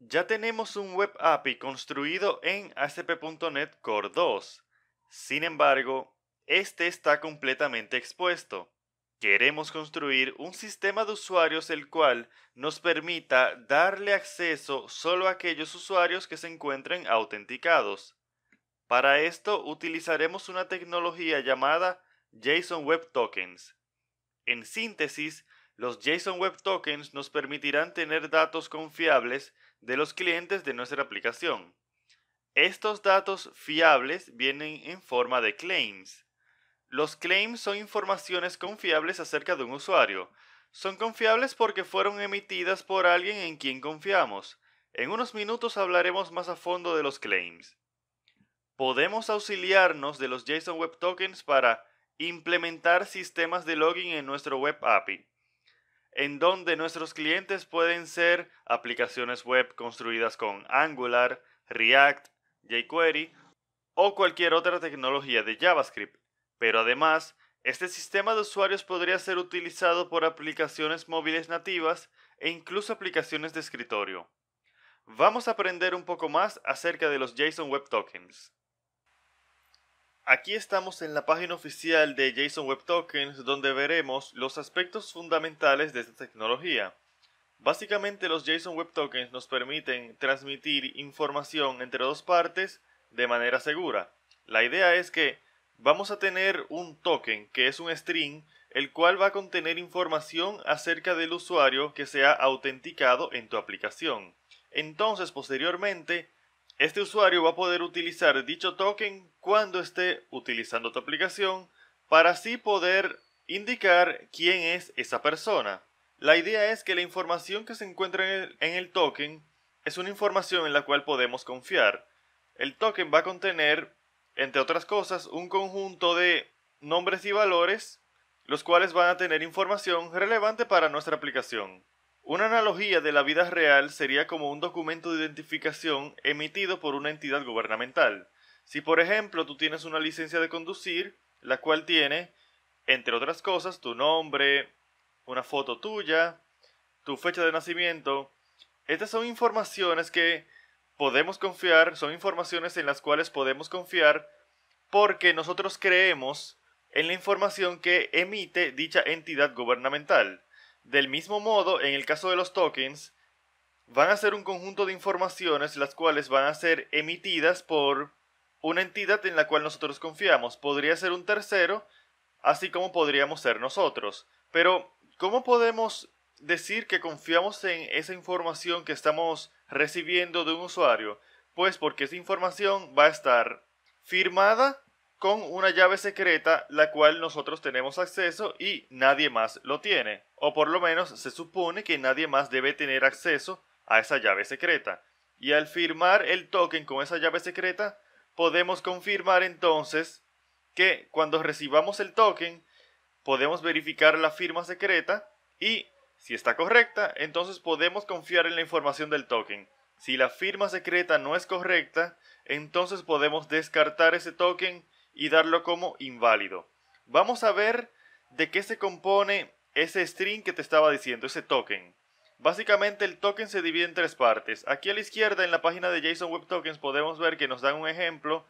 Ya tenemos un web API construido en ASP.NET Core 2. Sin embargo, este está completamente expuesto. Queremos construir un sistema de usuarios el cual nos permita darle acceso solo a aquellos usuarios que se encuentren autenticados. Para esto utilizaremos una tecnología llamada JSON Web Tokens. En síntesis, los JSON Web Tokens nos permitirán tener datos confiables de los clientes de nuestra aplicación. Estos datos fiables vienen en forma de claims. Los claims son informaciones confiables acerca de un usuario. Son confiables porque fueron emitidas por alguien en quien confiamos. En unos minutos hablaremos más a fondo de los claims. Podemos auxiliarnos de los JSON Web Tokens para implementar sistemas de login en nuestro Web API en donde nuestros clientes pueden ser aplicaciones web construidas con Angular, React, jQuery o cualquier otra tecnología de JavaScript. Pero además, este sistema de usuarios podría ser utilizado por aplicaciones móviles nativas e incluso aplicaciones de escritorio. Vamos a aprender un poco más acerca de los JSON Web Tokens. Aquí estamos en la página oficial de JSON Web Tokens donde veremos los aspectos fundamentales de esta tecnología. Básicamente los JSON Web Tokens nos permiten transmitir información entre dos partes de manera segura. La idea es que vamos a tener un token que es un string el cual va a contener información acerca del usuario que se ha autenticado en tu aplicación. Entonces posteriormente este usuario va a poder utilizar dicho token cuando esté utilizando tu aplicación para así poder indicar quién es esa persona. La idea es que la información que se encuentra en el, token es una información en la cual podemos confiar. El token va a contener, entre otras cosas, un conjunto de nombres y valores, los cuales van a tener información relevante para nuestra aplicación. Una analogía de la vida real sería como un documento de identificación emitido por una entidad gubernamental. Si por ejemplo tú tienes una licencia de conducir, la cual tiene, entre otras cosas, tu nombre, una foto tuya, tu fecha de nacimiento, estas son informaciones que podemos confiar, son informaciones en las cuales podemos confiar porque nosotros creemos en la información que emite dicha entidad gubernamental. Del mismo modo, en el caso de los tokens, van a ser un conjunto de informaciones las cuales van a ser emitidas por una entidad en la cual nosotros confiamos. Podría ser un tercero, así como podríamos ser nosotros. Pero, ¿cómo podemos decir que confiamos en esa información que estamos recibiendo de un usuario? Pues porque esa información va a estar firmada con una llave secreta la cual nosotros tenemos acceso y nadie más lo tiene, o por lo menos se supone que nadie más debe tener acceso a esa llave secreta. Y al firmar el token con esa llave secreta, podemos confirmar entonces que cuando recibamos el token, podemos verificar la firma secreta y si está correcta, entonces podemos confiar en la información del token. Si la firma secreta no es correcta, entonces podemos descartar ese token y darlo como inválido. Vamos a ver de qué se compone ese string que te estaba diciendo, ese token. Básicamente el token se divide en tres partes. Aquí a la izquierda en la página de JSON Web Tokens podemos ver que nos dan un ejemplo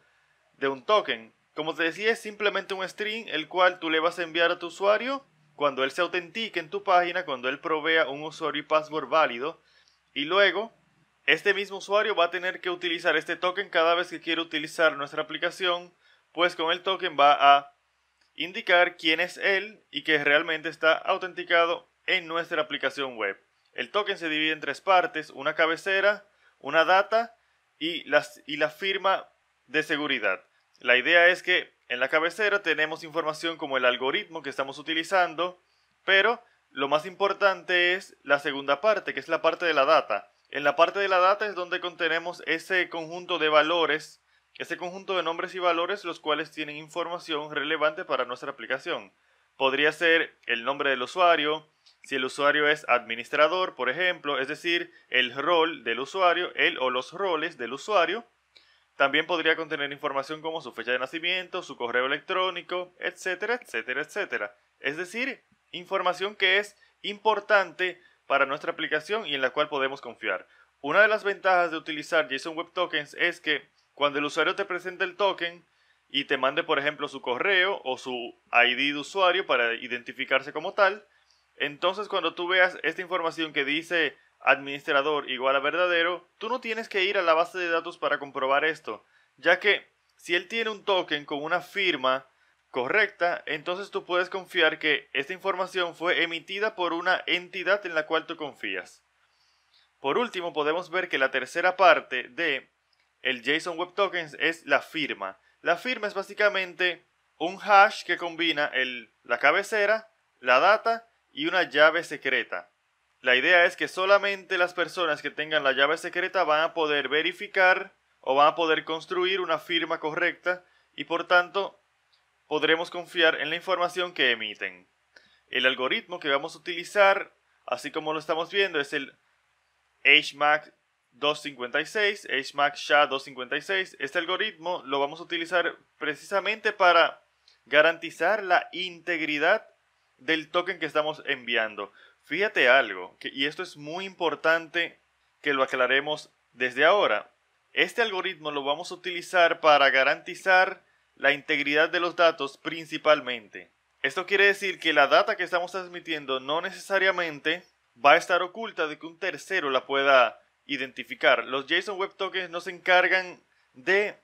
de un token. Como te decía, es simplemente un string el cual tú le vas a enviar a tu usuario cuando él se autentique en tu página, cuando él provea un usuario y password válido. Y luego, este mismo usuario va a tener que utilizar este token cada vez que quiera utilizar nuestra aplicación pues con el token va a indicar quién es él y que realmente está autenticado en nuestra aplicación web. El token se divide en tres partes, una cabecera, una data y, la firma de seguridad. La idea es que en la cabecera tenemos información como el algoritmo que estamos utilizando, pero lo más importante es la segunda parte, que es la parte de la data. En la parte de la data es donde contenemos ese conjunto de valores ese conjunto de nombres y valores los cuales tienen información relevante para nuestra aplicación. Podría ser el nombre del usuario, si el usuario es administrador, por ejemplo, es decir, el rol del usuario, el o los roles del usuario. También podría contener información como su fecha de nacimiento, su correo electrónico, etcétera, etcétera, etcétera. Es decir, información que es importante para nuestra aplicación y en la cual podemos confiar. Una de las ventajas de utilizar JSON Web Tokens es que cuando el usuario te presenta el token y te mande, por ejemplo, su correo o su ID de usuario para identificarse como tal, entonces cuando tú veas esta información que dice administrador igual a verdadero, tú no tienes que ir a la base de datos para comprobar esto, ya que si él tiene un token con una firma correcta, entonces tú puedes confiar que esta información fue emitida por una entidad en la cual tú confías. Por último, podemos ver que la tercera parte de el JSON Web Tokens es la firma. La firma es básicamente un hash que combina el, la cabecera, la data y una llave secreta. La idea es que solamente las personas que tengan la llave secreta van a poder verificar o van a poder construir una firma correcta y por tanto podremos confiar en la información que emiten. El algoritmo que vamos a utilizar, así como lo estamos viendo, es el HMAC 256, HMAC SHA 256. Este algoritmo lo vamos a utilizar precisamente para garantizar la integridad del token que estamos enviando. Fíjate algo, y esto es muy importante que lo aclaremos desde ahora. Este algoritmo lo vamos a utilizar para garantizar la integridad de los datos principalmente. Esto quiere decir que la data que estamos transmitiendo no necesariamente va a estar oculta de que un tercero la pueda identificar. Los JSON Web Tokens no se encargan de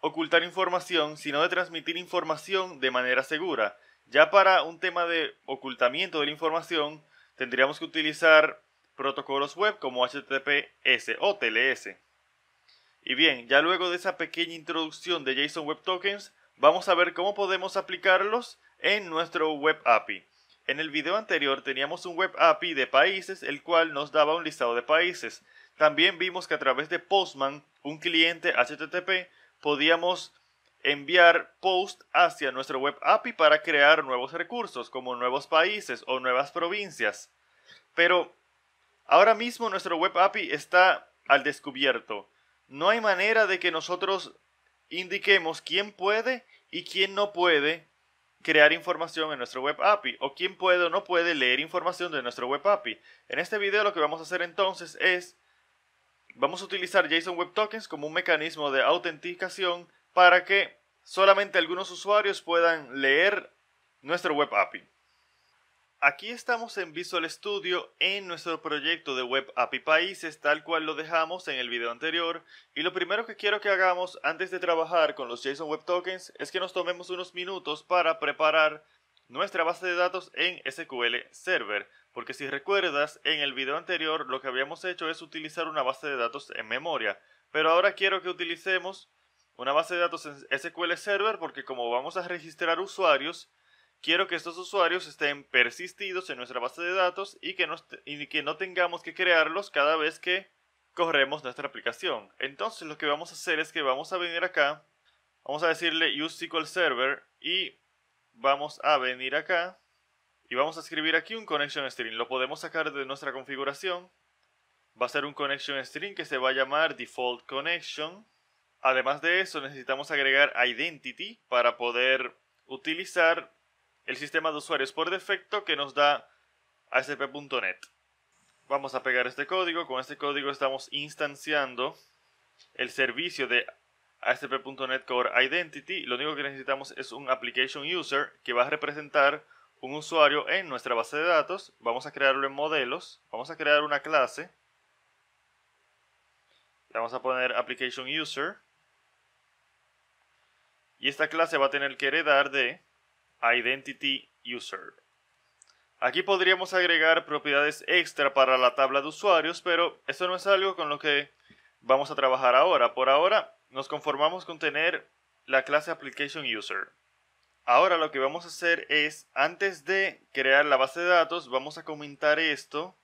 ocultar información, sino de transmitir información de manera segura. Ya para un tema de ocultamiento de la información, tendríamos que utilizar protocolos web como HTTPS o TLS. Y bien, ya luego de esa pequeña introducción de JSON Web Tokens, vamos a ver cómo podemos aplicarlos en nuestro Web API. En el video anterior teníamos un web API de países, el cual nos daba un listado de países. También vimos que a través de Postman, un cliente HTTP, podíamos enviar post hacia nuestro web API para crear nuevos recursos, como nuevos países o nuevas provincias. Pero ahora mismo nuestro web API está al descubierto. No hay manera de que nosotros indiquemos quién puede y quién no puede crear información en nuestro web API o quién puede o no puede leer información de nuestro web API. En este video lo que vamos a hacer entonces es, vamos a utilizar JSON Web Tokens como un mecanismo de autenticación para que solamente algunos usuarios puedan leer nuestro web API. Aquí estamos en Visual Studio en nuestro proyecto de Web API Países tal cual lo dejamos en el video anterior y lo primero que quiero que hagamos antes de trabajar con los JSON Web Tokens es que nos tomemos unos minutos para preparar nuestra base de datos en SQL Server porque si recuerdas en el video anterior lo que habíamos hecho es utilizar una base de datos en memoria pero ahora quiero que utilicemos una base de datos en SQL Server porque como vamos a registrar usuarios Quiero que estos usuarios estén persistidos en nuestra base de datos y que, que no tengamos que crearlos cada vez que corremos nuestra aplicación. Entonces lo que vamos a hacer es que vamos a venir acá, vamos a decirle use SQL Server y vamos a venir acá y vamos a escribir aquí un connection string. Lo podemos sacar de nuestra configuración. Va a ser un connection string que se va a llamar default connection. Además de eso necesitamos agregar identity para poder utilizar el sistema de usuarios por defecto que nos da ASP.NET. Vamos a pegar este código. Con este código estamos instanciando el servicio de ASP.NET Core Identity. Lo único que necesitamos es un application user que va a representar un usuario en nuestra base de datos. Vamos a crearlo en modelos. Vamos a crear una clase. Le vamos a poner application user. Y esta clase va a tener que heredar de Identity User. Aquí podríamos agregar propiedades extra para la tabla de usuarios, pero eso no es algo con lo que vamos a trabajar ahora. Por ahora nos conformamos con tener la clase ApplicationUser. Ahora lo que vamos a hacer es, antes de crear la base de datos, vamos a comentar esto,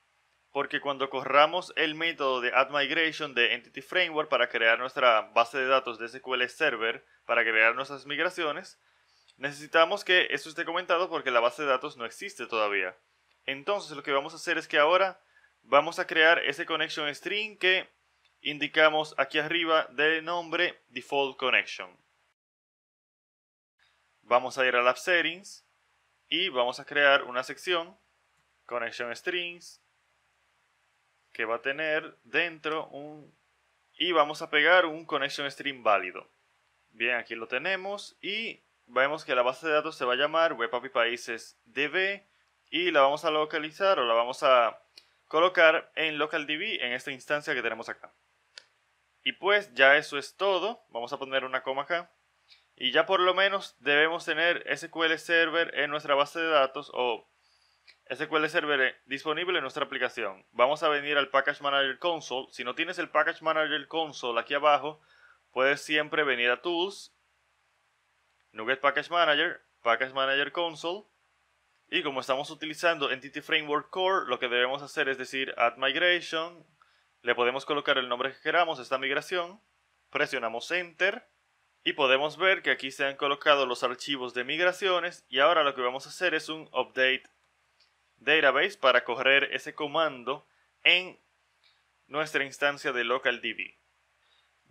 porque cuando corramos el método de AddMigration de Entity Framework para crear nuestra base de datos de SQL Server, para crear nuestras migraciones, Necesitamos que esto esté comentado porque la base de datos no existe todavía. Entonces lo que vamos a hacer es que ahora vamos a crear ese connection string que indicamos aquí arriba de nombre default connection. Vamos a ir a app settings y vamos a crear una sección connection strings que va a tener dentro un y vamos a pegar un connection string válido. Bien, aquí lo tenemos y vemos que la base de datos se va a llamar WebAPI Países DB y la vamos a localizar o la vamos a colocar en LocalDB en esta instancia que tenemos acá. Y pues ya eso es todo. Vamos a poner una coma acá. Y ya por lo menos debemos tener SQL Server en nuestra base de datos o SQL Server eh, disponible en nuestra aplicación. Vamos a venir al Package Manager Console. Si no tienes el Package Manager Console aquí abajo, puedes siempre venir a Tools Nuget Package Manager, Package Manager Console. Y como estamos utilizando Entity Framework Core, lo que debemos hacer es decir add migration, le podemos colocar el nombre que queramos esta migración, presionamos enter y podemos ver que aquí se han colocado los archivos de migraciones y ahora lo que vamos a hacer es un update database para correr ese comando en nuestra instancia de localDB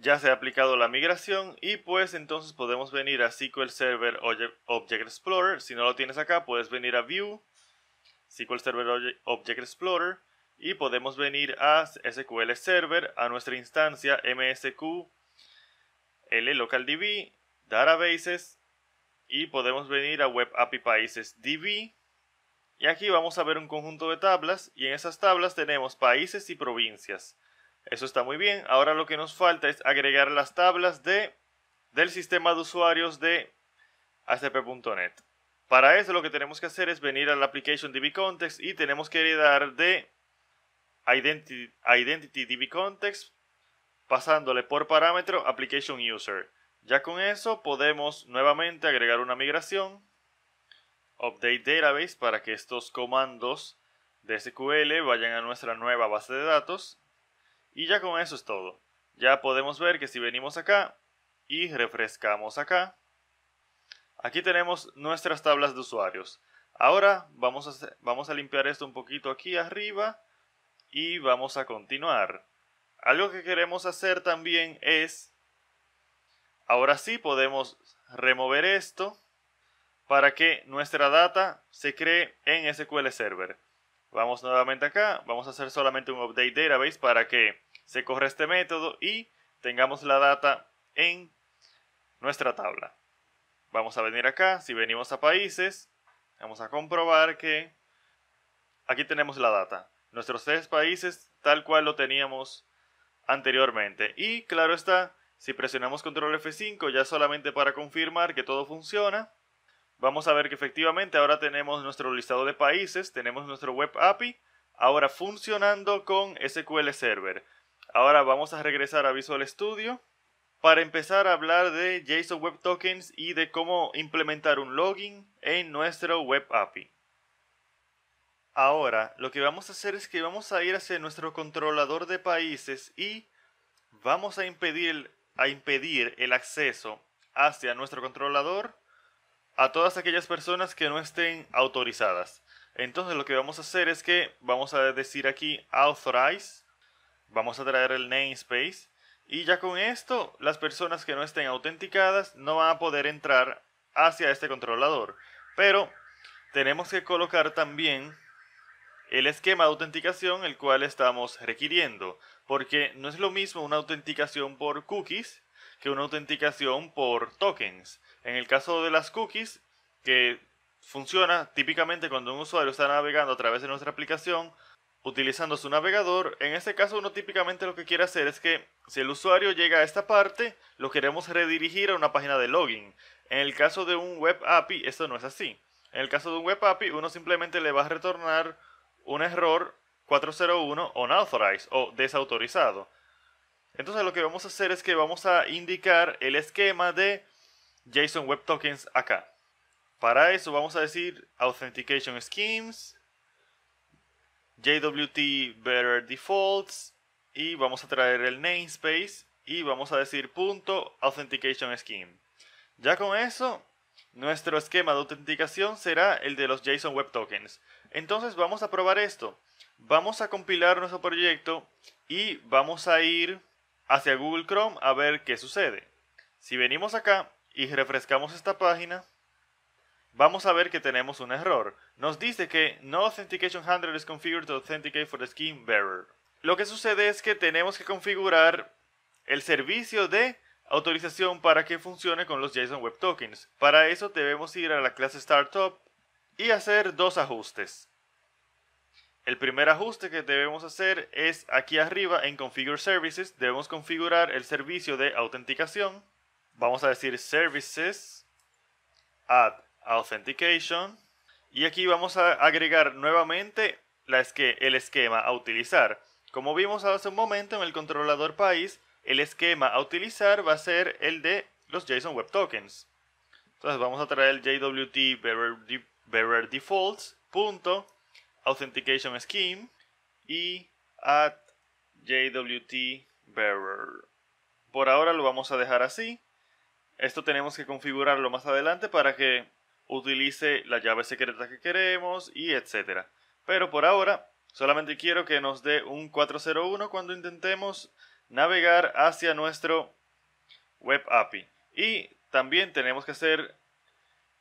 ya se ha aplicado la migración y pues entonces podemos venir a SQL Server Object Explorer. Si no lo tienes acá, puedes venir a View, SQL Server Object Explorer y podemos venir a SQL Server, a nuestra instancia MSQ, Local Databases y podemos venir a Web API Países DB. Y aquí vamos a ver un conjunto de tablas y en esas tablas tenemos países y provincias. Eso está muy bien. Ahora lo que nos falta es agregar las tablas de, del sistema de usuarios de ACP.NET. Para eso lo que tenemos que hacer es venir al application DB Context y tenemos que heredar de Identity, Identity Context pasándole por parámetro ApplicationUser. Ya con eso podemos nuevamente agregar una migración update database para que estos comandos de SQL vayan a nuestra nueva base de datos y ya con eso es todo. Ya podemos ver que si venimos acá y refrescamos acá, aquí tenemos nuestras tablas de usuarios. Ahora vamos a, vamos a limpiar esto un poquito aquí arriba y vamos a continuar. Algo que queremos hacer también es, ahora sí podemos remover esto para que nuestra data se cree en SQL Server. Vamos nuevamente acá, vamos a hacer solamente un update database para que se corre este método y tengamos la data en nuestra tabla. Vamos a venir acá, si venimos a países, vamos a comprobar que aquí tenemos la data. Nuestros tres países tal cual lo teníamos anteriormente. Y claro está, si presionamos control F5 ya solamente para confirmar que todo funciona, vamos a ver que efectivamente ahora tenemos nuestro listado de países, tenemos nuestro web API, ahora funcionando con SQL Server. Ahora vamos a regresar a Visual Studio para empezar a hablar de JSON Web Tokens y de cómo implementar un login en nuestro Web API. Ahora, lo que vamos a hacer es que vamos a ir hacia nuestro controlador de países y vamos a impedir, a impedir el acceso hacia nuestro controlador a todas aquellas personas que no estén autorizadas. Entonces lo que vamos a hacer es que vamos a decir aquí authorize Vamos a traer el namespace. Y ya con esto, las personas que no estén autenticadas no van a poder entrar hacia este controlador. Pero tenemos que colocar también el esquema de autenticación el cual estamos requiriendo. Porque no es lo mismo una autenticación por cookies que una autenticación por tokens. En el caso de las cookies, que funciona típicamente cuando un usuario está navegando a través de nuestra aplicación, utilizando su navegador. En este caso uno típicamente lo que quiere hacer es que si el usuario llega a esta parte, lo queremos redirigir a una página de login. En el caso de un web API, esto no es así. En el caso de un web API, uno simplemente le va a retornar un error 401 unauthorized o desautorizado. Entonces lo que vamos a hacer es que vamos a indicar el esquema de JSON Web Tokens acá. Para eso vamos a decir Authentication Schemes, JWT Better Defaults y vamos a traer el namespace y vamos a decir punto authentication scheme. Ya con eso, nuestro esquema de autenticación será el de los JSON Web Tokens. Entonces vamos a probar esto. Vamos a compilar nuestro proyecto y vamos a ir hacia Google Chrome a ver qué sucede. Si venimos acá y refrescamos esta página, Vamos a ver que tenemos un error. Nos dice que no authentication handler is configured to authenticate for the scheme bearer. Lo que sucede es que tenemos que configurar el servicio de autorización para que funcione con los JSON Web Tokens. Para eso debemos ir a la clase Startup y hacer dos ajustes. El primer ajuste que debemos hacer es aquí arriba en Configure Services. Debemos configurar el servicio de autenticación. Vamos a decir Services Add Authentication. Y aquí vamos a agregar nuevamente la que el esquema a utilizar. Como vimos hace un momento en el controlador país, el esquema a utilizar va a ser el de los JSON Web Tokens. Entonces vamos a traer el JWT Bearer, Defaults punto authentication scheme y at JWT Bearer. Por ahora lo vamos a dejar así. Esto tenemos que configurarlo más adelante para que utilice la llave secreta que queremos y etcétera. Pero por ahora solamente quiero que nos dé un 401 cuando intentemos navegar hacia nuestro web API. Y también tenemos que hacer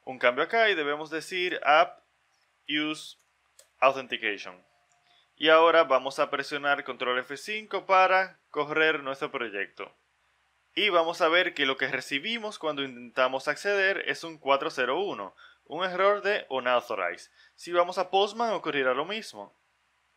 un cambio acá y debemos decir app use authentication. Y ahora vamos a presionar control F5 para correr nuestro proyecto. Y vamos a ver que lo que recibimos cuando intentamos acceder es un 401, un error de unauthorized. Si vamos a Postman ocurrirá lo mismo.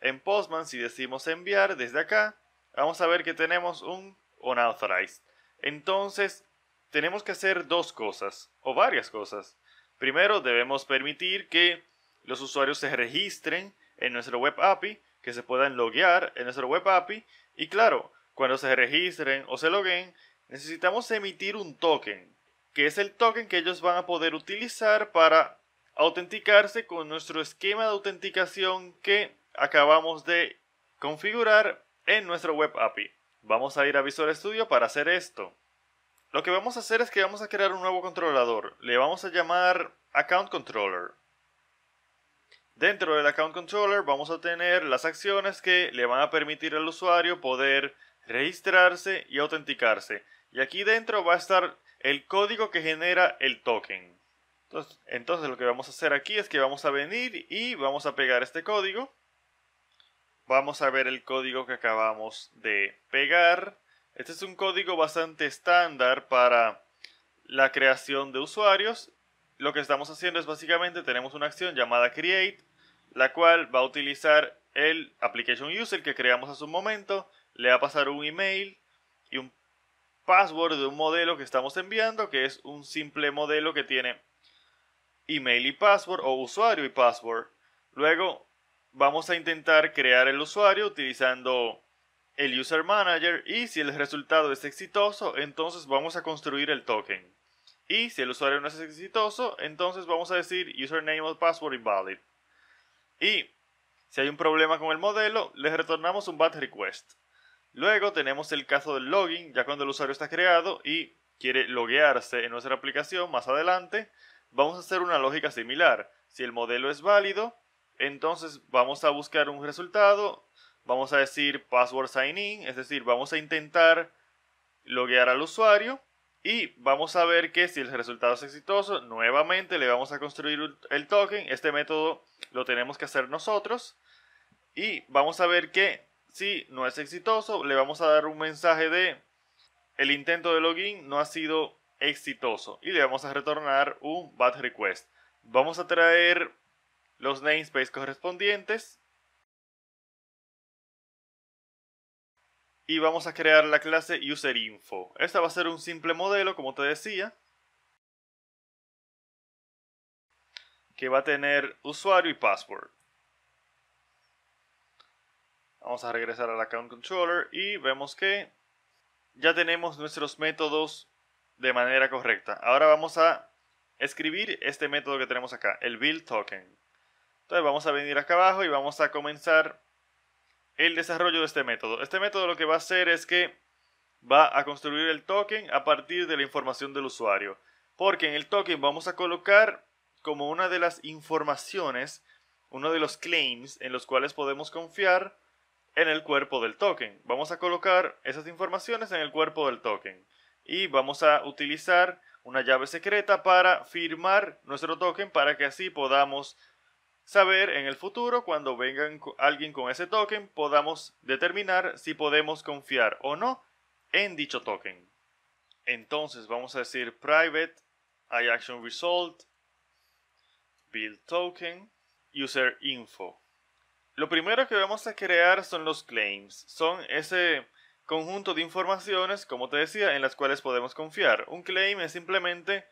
En Postman si decimos enviar desde acá, vamos a ver que tenemos un unauthorized. Entonces, tenemos que hacer dos cosas, o varias cosas. Primero, debemos permitir que los usuarios se registren en nuestro web API, que se puedan loguear en nuestro web API, y claro, cuando se registren o se loguen, necesitamos emitir un token, que es el token que ellos van a poder utilizar para autenticarse con nuestro esquema de autenticación que acabamos de configurar en nuestro web API. Vamos a ir a Visual Studio para hacer esto. Lo que vamos a hacer es que vamos a crear un nuevo controlador. Le vamos a llamar Account Controller. Dentro del Account Controller vamos a tener las acciones que le van a permitir al usuario poder registrarse y autenticarse. Y aquí dentro va a estar el código que genera el token. Entonces, lo que vamos a hacer aquí es que vamos a venir y vamos a pegar este código. Vamos a ver el código que acabamos de pegar. Este es un código bastante estándar para la creación de usuarios. Lo que estamos haciendo es básicamente tenemos una acción llamada create, la cual va a utilizar el application user que creamos hace un momento, le va a pasar un email y un password de un modelo que estamos enviando, que es un simple modelo que tiene email y password o usuario y password. Luego vamos a intentar crear el usuario utilizando el user manager y si el resultado es exitoso, entonces vamos a construir el token. Y si el usuario no es exitoso, entonces vamos a decir username o password invalid. Y si hay un problema con el modelo, le retornamos un bad request. Luego tenemos el caso del login, ya cuando el usuario está creado y quiere loguearse en nuestra aplicación más adelante, vamos a hacer una lógica similar. Si el modelo es válido, entonces vamos a buscar un resultado, vamos a decir password sign in, es decir, vamos a intentar loguear al usuario y vamos a ver que si el resultado es exitoso, nuevamente le vamos a construir el token. Este método lo tenemos que hacer nosotros. Y vamos a ver que si no es exitoso, le vamos a dar un mensaje de el intento de login no ha sido exitoso y le vamos a retornar un bad request. Vamos a traer los namespace correspondientes y vamos a crear la clase userinfo. Esta va a ser un simple modelo, como te decía, que va a tener usuario y password. Vamos a regresar al Account Controller y vemos que ya tenemos nuestros métodos de manera correcta. Ahora vamos a escribir este método que tenemos acá, el build token. Entonces vamos a venir acá abajo y vamos a comenzar el desarrollo de este método. Este método lo que va a hacer es que va a construir el token a partir de la información del usuario. Porque en el token vamos a colocar como una de las informaciones, uno de los claims en los cuales podemos confiar en el cuerpo del token. Vamos a colocar esas informaciones en el cuerpo del token. Y vamos a utilizar una llave secreta para firmar nuestro token para que así podamos saber en el futuro cuando venga alguien con ese token podamos determinar si podemos confiar o no en dicho token. Entonces vamos a decir private iActionResult result build token user info lo primero que vamos a crear son los claims. Son ese conjunto de informaciones, como te decía, en las cuales podemos confiar. Un claim es simplemente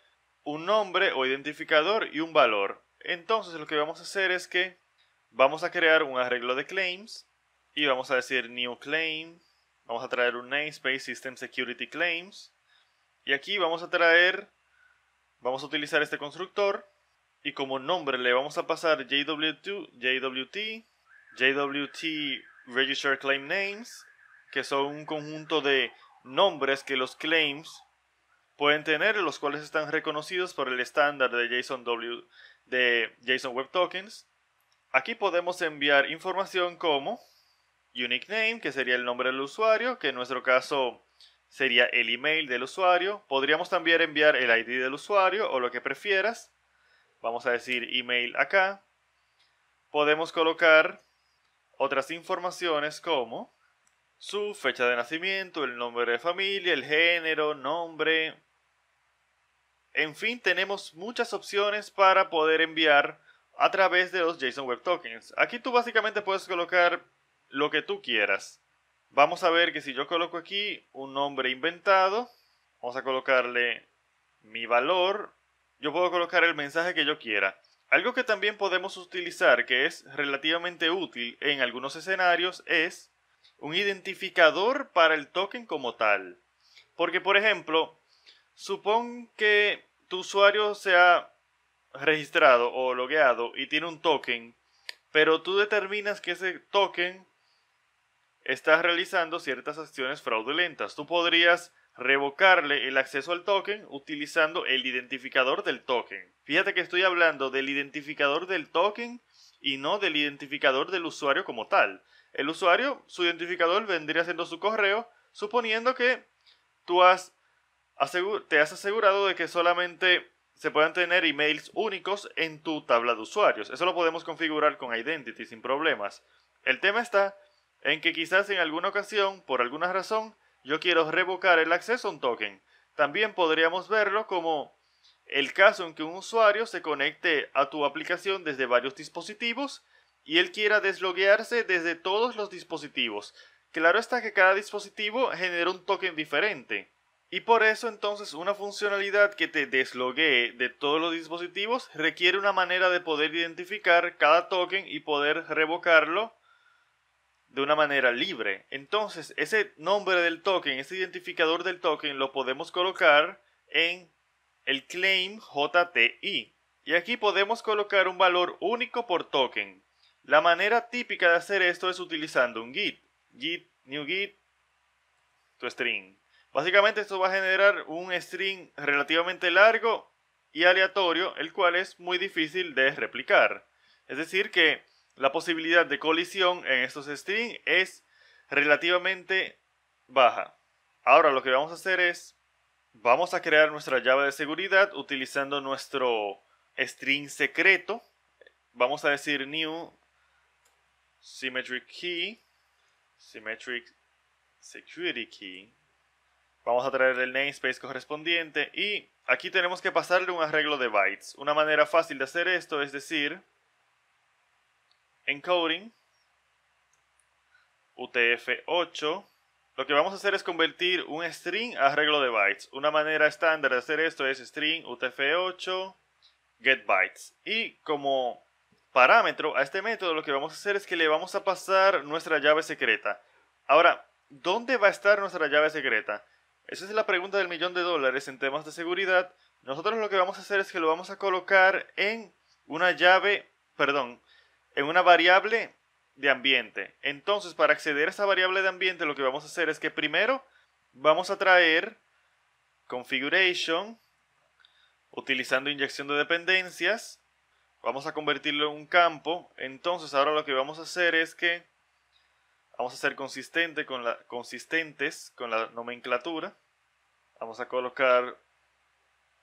un nombre o identificador y un valor. Entonces lo que vamos a hacer es que vamos a crear un arreglo de claims y vamos a decir new claim. Vamos a traer un namespace system security claims. Y aquí vamos a traer, vamos a utilizar este constructor y como nombre le vamos a pasar jw2, jwt, JWT Register Claim Names, que son un conjunto de nombres que los claims pueden tener, los cuales están reconocidos por el estándar de JSON, de JSON Web Tokens. Aquí podemos enviar información como unique name, que sería el nombre del usuario, que en nuestro caso sería el email del usuario. Podríamos también enviar el ID del usuario o lo que prefieras. Vamos a decir email acá. Podemos colocar otras informaciones como su fecha de nacimiento, el nombre de familia, el género, nombre. En fin, tenemos muchas opciones para poder enviar a través de los JSON Web Tokens. Aquí tú básicamente puedes colocar lo que tú quieras. Vamos a ver que si yo coloco aquí un nombre inventado, vamos a colocarle mi valor, yo puedo colocar el mensaje que yo quiera. Algo que también podemos utilizar que es relativamente útil en algunos escenarios es un identificador para el token como tal. Porque por ejemplo, supón que tu usuario se ha registrado o logueado y tiene un token, pero tú determinas que ese token está realizando ciertas acciones fraudulentas. Tú podrías revocarle el acceso al token utilizando el identificador del token. Fíjate que estoy hablando del identificador del token y no del identificador del usuario como tal. El usuario, su identificador vendría siendo su correo, suponiendo que tú has te has asegurado de que solamente se puedan tener emails únicos en tu tabla de usuarios. Eso lo podemos configurar con Identity sin problemas. El tema está en que quizás en alguna ocasión, por alguna razón, yo quiero revocar el acceso a un token. También podríamos verlo como el caso en que un usuario se conecte a tu aplicación desde varios dispositivos y él quiera desloguearse desde todos los dispositivos. Claro está que cada dispositivo genera un token diferente. Y por eso entonces una funcionalidad que te desloguee de todos los dispositivos requiere una manera de poder identificar cada token y poder revocarlo de una manera libre. Entonces, ese nombre del token, ese identificador del token, lo podemos colocar en el claim JTI. Y aquí podemos colocar un valor único por token. La manera típica de hacer esto es utilizando un git. Git, new git, to string. Básicamente esto va a generar un string relativamente largo y aleatorio, el cual es muy difícil de replicar. Es decir que la posibilidad de colisión en estos strings es relativamente baja. Ahora lo que vamos a hacer es, vamos a crear nuestra llave de seguridad utilizando nuestro string secreto. Vamos a decir new symmetric key, symmetric security key. Vamos a traer el namespace correspondiente y aquí tenemos que pasarle un arreglo de bytes. Una manera fácil de hacer esto es decir encoding, UTF-8. Lo que vamos a hacer es convertir un string a arreglo de bytes. Una manera estándar de hacer esto es string UTF-8 get bytes. Y como parámetro a este método lo que vamos a hacer es que le vamos a pasar nuestra llave secreta. Ahora, ¿dónde va a estar nuestra llave secreta? Esa es la pregunta del millón de dólares en temas de seguridad. Nosotros lo que vamos a hacer es que lo vamos a colocar en una llave, perdón, en una variable de ambiente. Entonces, para acceder a esa variable de ambiente, lo que vamos a hacer es que primero vamos a traer configuration utilizando inyección de dependencias. Vamos a convertirlo en un campo. Entonces, ahora lo que vamos a hacer es que vamos a ser consistente con la, consistentes con la nomenclatura. Vamos a colocar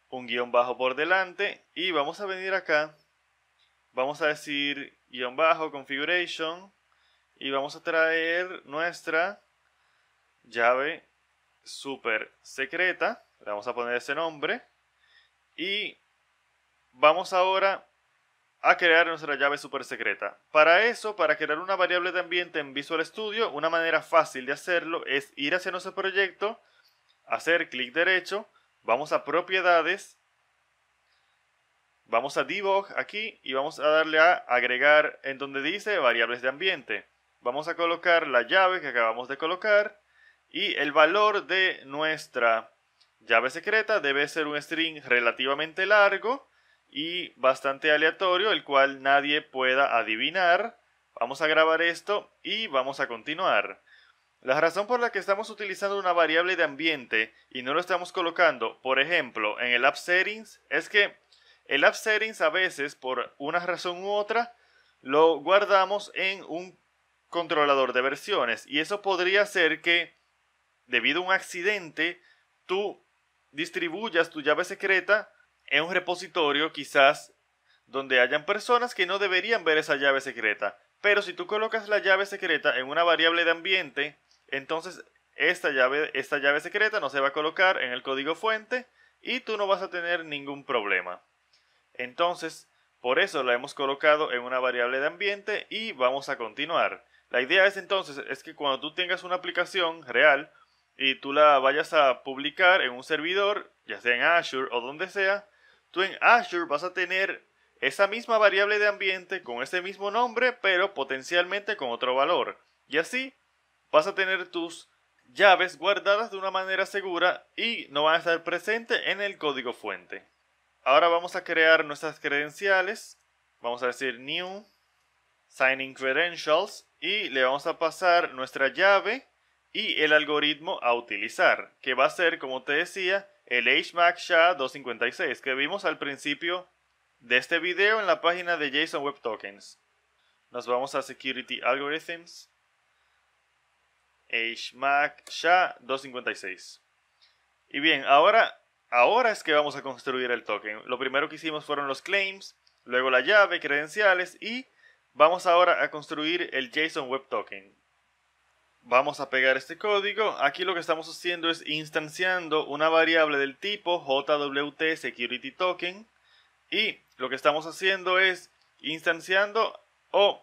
un guión bajo por delante y vamos a venir acá vamos a decir guión bajo configuration y vamos a traer nuestra llave super secreta. Le vamos a poner ese nombre. Y vamos ahora a crear nuestra llave super secreta. Para eso, para crear una variable de ambiente en Visual Studio, una manera fácil de hacerlo es ir hacia nuestro proyecto, hacer clic derecho, vamos a propiedades Vamos a debug aquí y vamos a darle a agregar en donde dice variables de ambiente. Vamos a colocar la llave que acabamos de colocar y el valor de nuestra llave secreta debe ser un string relativamente largo y bastante aleatorio, el cual nadie pueda adivinar. Vamos a grabar esto y vamos a continuar. La razón por la que estamos utilizando una variable de ambiente y no lo estamos colocando, por ejemplo, en el app settings, es que el app settings a veces, por una razón u otra, lo guardamos en un controlador de versiones. Y eso podría ser que, debido a un accidente, tú distribuyas tu llave secreta en un repositorio quizás donde hayan personas que no deberían ver esa llave secreta. Pero si tú colocas la llave secreta en una variable de ambiente, entonces esta llave, esta llave secreta no se va a colocar en el código fuente y tú no vas a tener ningún problema. Entonces, por eso la hemos colocado en una variable de ambiente y vamos a continuar. La idea es entonces es que cuando tú tengas una aplicación real y tú la vayas a publicar en un servidor, ya sea en Azure o donde sea, tú en Azure vas a tener esa misma variable de ambiente con ese mismo nombre, pero potencialmente con otro valor. Y así vas a tener tus llaves guardadas de una manera segura y no van a estar presentes en el código fuente. Ahora vamos a crear nuestras credenciales. Vamos a decir new signing credentials y le vamos a pasar nuestra llave y el algoritmo a utilizar, que va a ser, como te decía, el HMAC SHA-256 que vimos al principio de este video en la página de JSON Web Tokens. Nos vamos a Security Algorithms, HMAC SHA-256. Y bien, ahora Ahora es que vamos a construir el token. Lo primero que hicimos fueron los claims, luego la llave, credenciales y vamos ahora a construir el JSON Web Token. Vamos a pegar este código. Aquí lo que estamos haciendo es instanciando una variable del tipo JWT Security Token. Y lo que estamos haciendo es instanciando o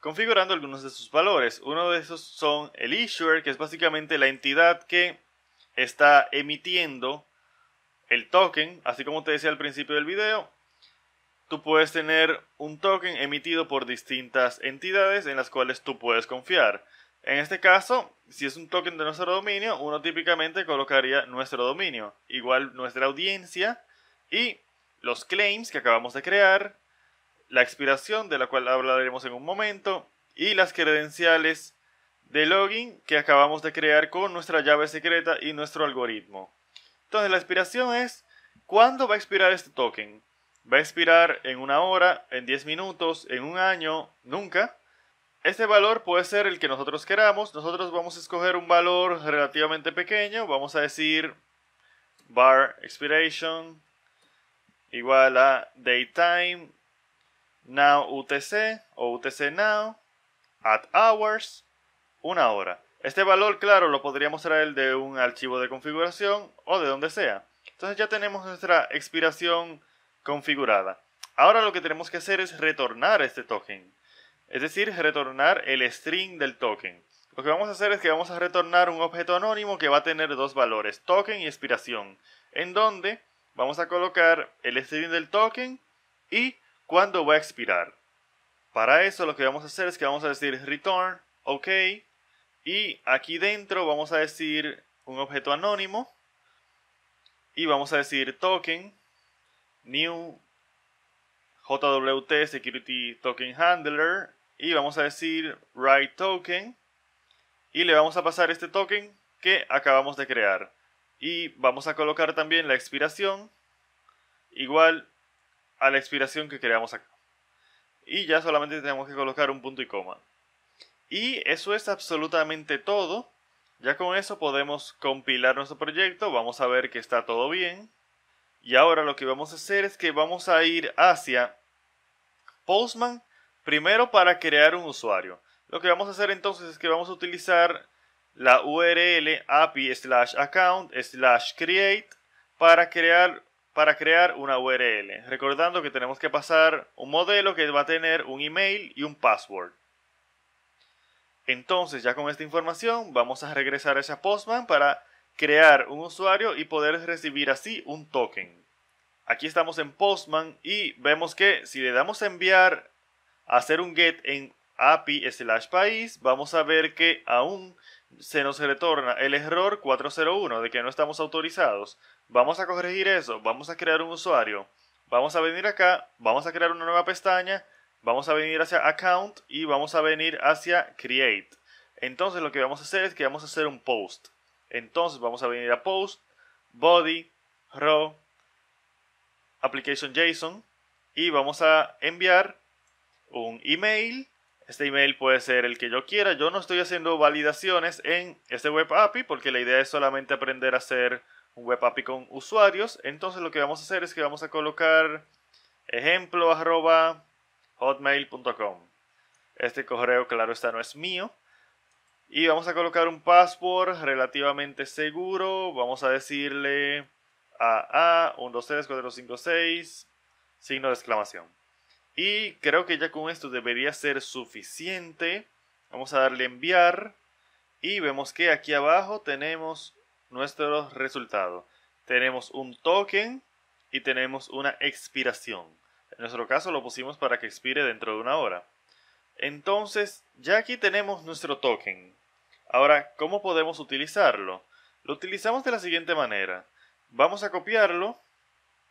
configurando algunos de sus valores. Uno de esos son el issuer, que es básicamente la entidad que está emitiendo el token, así como te decía al principio del video, tú puedes tener un token emitido por distintas entidades en las cuales tú puedes confiar. En este caso, si es un token de nuestro dominio, uno típicamente colocaría nuestro dominio, igual nuestra audiencia y los claims que acabamos de crear, la expiración de la cual hablaremos en un momento y las credenciales de login que acabamos de crear con nuestra llave secreta y nuestro algoritmo. Entonces la expiración es ¿cuándo va a expirar este token? ¿Va a expirar en una hora, en 10 minutos, en un año, nunca? Este valor puede ser el que nosotros queramos. Nosotros vamos a escoger un valor relativamente pequeño. Vamos a decir bar expiration igual a daytime now UTC o UTC now at hours una hora. Este valor, claro, lo podríamos traer de un archivo de configuración o de donde sea. Entonces ya tenemos nuestra expiración configurada. Ahora lo que tenemos que hacer es retornar este token. Es decir, retornar el string del token. Lo que vamos a hacer es que vamos a retornar un objeto anónimo que va a tener dos valores, token y expiración. En donde vamos a colocar el string del token y cuándo va a expirar. Para eso lo que vamos a hacer es que vamos a decir return, ok, y aquí dentro vamos a decir un objeto anónimo y vamos a decir token new JWT security token handler y vamos a decir write token y le vamos a pasar este token que acabamos de crear y vamos a colocar también la expiración igual a la expiración que creamos acá y ya solamente tenemos que colocar un punto y coma y eso es absolutamente todo. Ya con eso podemos compilar nuestro proyecto, vamos a ver que está todo bien. Y ahora lo que vamos a hacer es que vamos a ir hacia Postman primero para crear un usuario. Lo que vamos a hacer entonces es que vamos a utilizar la URL api slash account slash create para crear, para crear una URL. Recordando que tenemos que pasar un modelo que va a tener un email y un password. Entonces, ya con esta información, vamos a regresar a esa Postman para crear un usuario y poder recibir así un token. Aquí estamos en Postman y vemos que si le damos a enviar, a hacer un get en API slash país, vamos a ver que aún se nos retorna el error 401 de que no estamos autorizados. Vamos a corregir eso, vamos a crear un usuario, vamos a venir acá, vamos a crear una nueva pestaña Vamos a venir hacia Account y vamos a venir hacia Create. Entonces lo que vamos a hacer es que vamos a hacer un post. Entonces vamos a venir a Post, Body, raw, Application JSON y vamos a enviar un email. Este email puede ser el que yo quiera. Yo no estoy haciendo validaciones en este Web API porque la idea es solamente aprender a hacer un Web API con usuarios. Entonces lo que vamos a hacer es que vamos a colocar ejemplo arroba hotmail.com. Este correo, claro está, no es mío. Y vamos a colocar un password relativamente seguro. Vamos a decirle AA, 123456, signo de exclamación. Y creo que ya con esto debería ser suficiente. Vamos a darle enviar. Y vemos que aquí abajo tenemos nuestro resultado. Tenemos un token y tenemos una expiración. En nuestro caso lo pusimos para que expire dentro de una hora. Entonces, ya aquí tenemos nuestro token. Ahora, ¿cómo podemos utilizarlo? Lo utilizamos de la siguiente manera. Vamos a copiarlo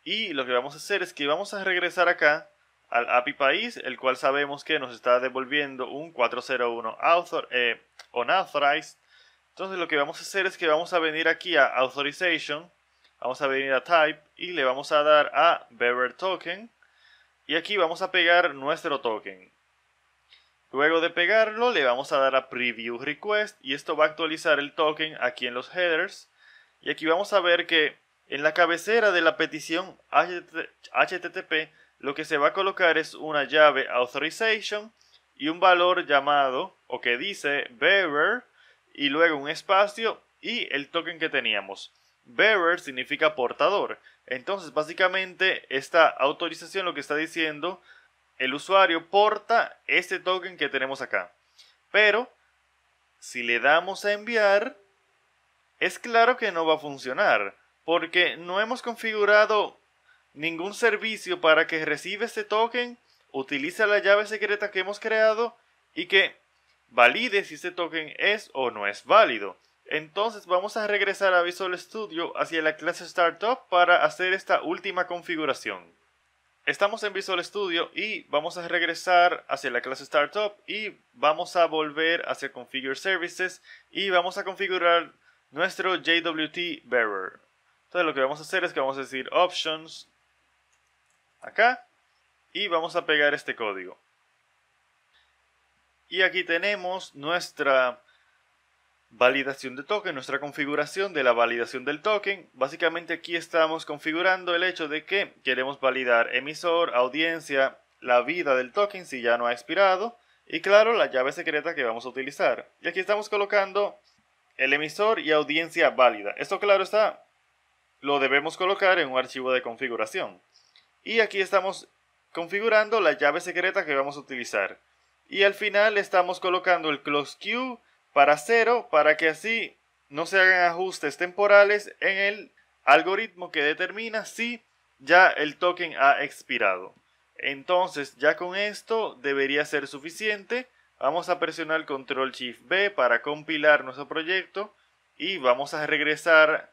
y lo que vamos a hacer es que vamos a regresar acá al API País, el cual sabemos que nos está devolviendo un 401 eh, unauthorized. Entonces lo que vamos a hacer es que vamos a venir aquí a Authorization, vamos a venir a Type y le vamos a dar a Bearer Token y aquí vamos a pegar nuestro token. Luego de pegarlo le vamos a dar a Preview Request y esto va a actualizar el token aquí en los headers. Y aquí vamos a ver que en la cabecera de la petición HTTP lo que se va a colocar es una llave Authorization y un valor llamado o que dice Bearer y luego un espacio y el token que teníamos. Bearer significa portador. Entonces, básicamente, esta autorización lo que está diciendo, el usuario porta este token que tenemos acá. Pero, si le damos a enviar, es claro que no va a funcionar, porque no hemos configurado ningún servicio para que reciba este token, utilice la llave secreta que hemos creado y que valide si este token es o no es válido. Entonces vamos a regresar a Visual Studio hacia la clase Startup para hacer esta última configuración. Estamos en Visual Studio y vamos a regresar hacia la clase Startup y vamos a volver hacia Configure Services y vamos a configurar nuestro JWT Bearer. Entonces lo que vamos a hacer es que vamos a decir Options acá y vamos a pegar este código. Y aquí tenemos nuestra Validación de token, nuestra configuración de la validación del token. Básicamente aquí estamos configurando el hecho de que queremos validar emisor, audiencia, la vida del token si ya no ha expirado y claro la llave secreta que vamos a utilizar. Y aquí estamos colocando el emisor y audiencia válida. Esto claro está, lo debemos colocar en un archivo de configuración. Y aquí estamos configurando la llave secreta que vamos a utilizar. Y al final estamos colocando el close queue para cero para que así no se hagan ajustes temporales en el algoritmo que determina si ya el token ha expirado. Entonces ya con esto debería ser suficiente. Vamos a presionar control shift B para compilar nuestro proyecto y vamos a regresar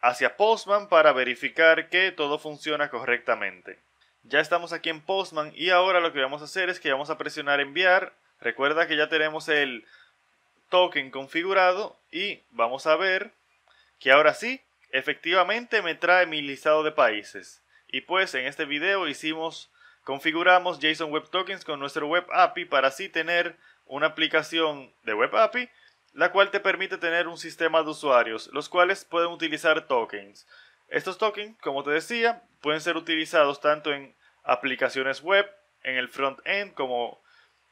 hacia Postman para verificar que todo funciona correctamente. Ya estamos aquí en Postman y ahora lo que vamos a hacer es que vamos a presionar enviar Recuerda que ya tenemos el token configurado y vamos a ver que ahora sí, efectivamente me trae mi listado de países. Y pues en este video hicimos, configuramos JSON Web Tokens con nuestro Web API para así tener una aplicación de Web API, la cual te permite tener un sistema de usuarios, los cuales pueden utilizar tokens. Estos tokens, como te decía, pueden ser utilizados tanto en aplicaciones web, en el front-end como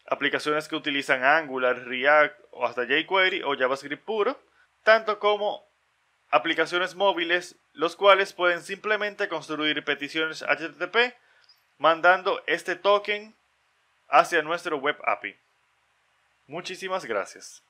aplicaciones que utilizan Angular, React o hasta jQuery o JavaScript puro, tanto como aplicaciones móviles, los cuales pueden simplemente construir peticiones HTTP mandando este token hacia nuestro web API. Muchísimas gracias.